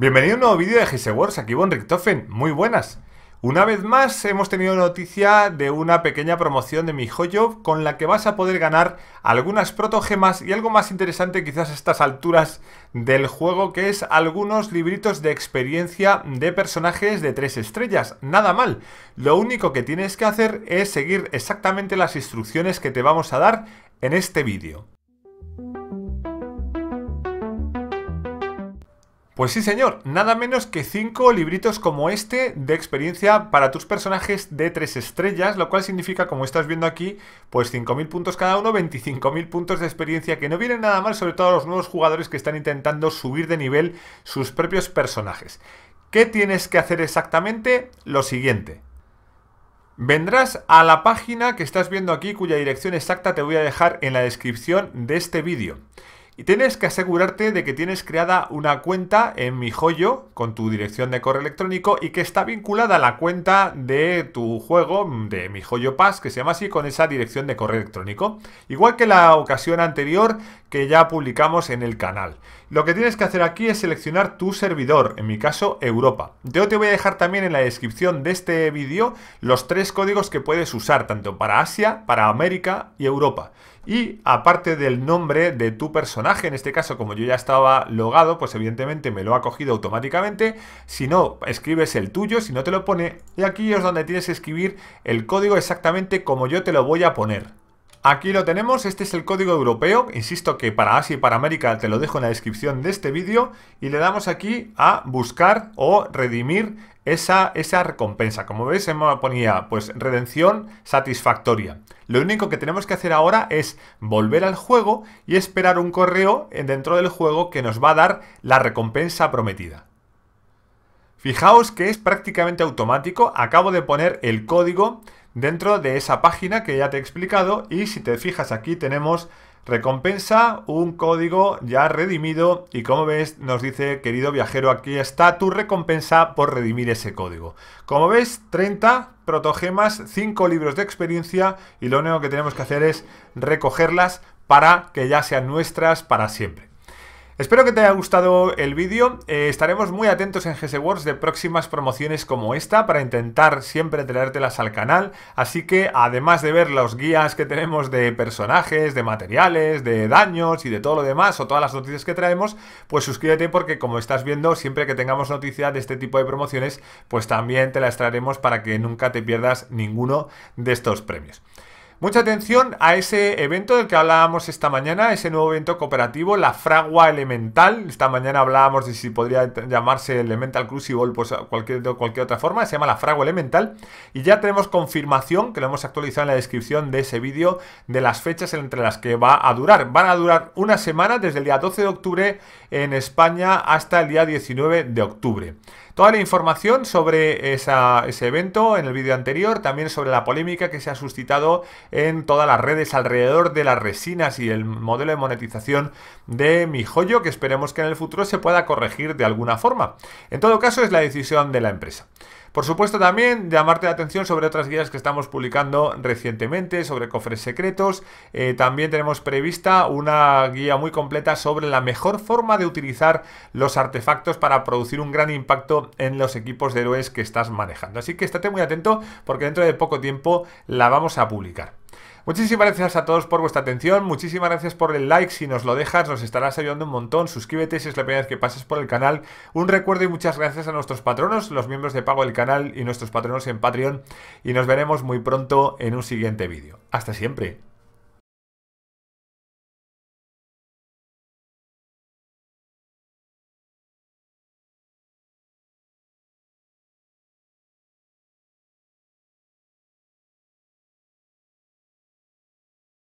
Bienvenido a un nuevo vídeo de hesse Wars, aquí Von Richtofen, muy buenas. Una vez más hemos tenido noticia de una pequeña promoción de mi joyo con la que vas a poder ganar algunas protogemas y algo más interesante quizás a estas alturas del juego que es algunos libritos de experiencia de personajes de 3 estrellas, nada mal. Lo único que tienes que hacer es seguir exactamente las instrucciones que te vamos a dar en este vídeo. Pues sí, señor, nada menos que 5 libritos como este de experiencia para tus personajes de 3 estrellas, lo cual significa, como estás viendo aquí, pues 5.000 puntos cada uno, 25.000 puntos de experiencia, que no vienen nada mal, sobre todo a los nuevos jugadores que están intentando subir de nivel sus propios personajes. ¿Qué tienes que hacer exactamente? Lo siguiente. Vendrás a la página que estás viendo aquí, cuya dirección exacta te voy a dejar en la descripción de este vídeo. Y tienes que asegurarte de que tienes creada una cuenta en mi joyo con tu dirección de correo electrónico y que está vinculada a la cuenta de tu juego, de mi joyo Pass, que se llama así, con esa dirección de correo electrónico. Igual que la ocasión anterior que ya publicamos en el canal. Lo que tienes que hacer aquí es seleccionar tu servidor, en mi caso Europa. Yo te voy a dejar también en la descripción de este vídeo los tres códigos que puedes usar, tanto para Asia, para América y Europa. Y aparte del nombre de tu personaje, en este caso como yo ya estaba logado, pues evidentemente me lo ha cogido automáticamente. Si no, escribes el tuyo, si no te lo pone. Y aquí es donde tienes que escribir el código exactamente como yo te lo voy a poner. Aquí lo tenemos, este es el código europeo, insisto que para Asia y para América te lo dejo en la descripción de este vídeo y le damos aquí a buscar o redimir esa, esa recompensa. Como veis, se me ponía pues redención satisfactoria. Lo único que tenemos que hacer ahora es volver al juego y esperar un correo dentro del juego que nos va a dar la recompensa prometida. Fijaos que es prácticamente automático, acabo de poner el código dentro de esa página que ya te he explicado y si te fijas aquí tenemos recompensa, un código ya redimido y como ves nos dice querido viajero aquí está tu recompensa por redimir ese código. Como ves 30 protogemas, 5 libros de experiencia y lo único que tenemos que hacer es recogerlas para que ya sean nuestras para siempre. Espero que te haya gustado el vídeo. Eh, estaremos muy atentos en GS Wars de próximas promociones como esta para intentar siempre traértelas al canal. Así que además de ver los guías que tenemos de personajes, de materiales, de daños y de todo lo demás o todas las noticias que traemos, pues suscríbete porque como estás viendo, siempre que tengamos noticia de este tipo de promociones, pues también te las traeremos para que nunca te pierdas ninguno de estos premios. Mucha atención a ese evento del que hablábamos esta mañana, ese nuevo evento cooperativo, la fragua elemental. Esta mañana hablábamos de si podría llamarse Elemental Crucible, pues cualquier, de cualquier otra forma, se llama la fragua elemental. Y ya tenemos confirmación, que lo hemos actualizado en la descripción de ese vídeo, de las fechas entre las que va a durar. Van a durar una semana desde el día 12 de octubre en España hasta el día 19 de octubre. Toda la información sobre ese evento en el vídeo anterior, también sobre la polémica que se ha suscitado en todas las redes alrededor de las resinas y el modelo de monetización de mi joyo, que esperemos que en el futuro se pueda corregir de alguna forma. En todo caso, es la decisión de la empresa. Por supuesto también llamarte la atención sobre otras guías que estamos publicando recientemente, sobre cofres secretos. Eh, también tenemos prevista una guía muy completa sobre la mejor forma de utilizar los artefactos para producir un gran impacto en los equipos de héroes que estás manejando. Así que estate muy atento porque dentro de poco tiempo la vamos a publicar. Muchísimas gracias a todos por vuestra atención, muchísimas gracias por el like, si nos lo dejas nos estarás ayudando un montón, suscríbete si es la primera vez que pases por el canal, un recuerdo y muchas gracias a nuestros patronos, los miembros de pago del canal y nuestros patronos en Patreon y nos veremos muy pronto en un siguiente vídeo. Hasta siempre.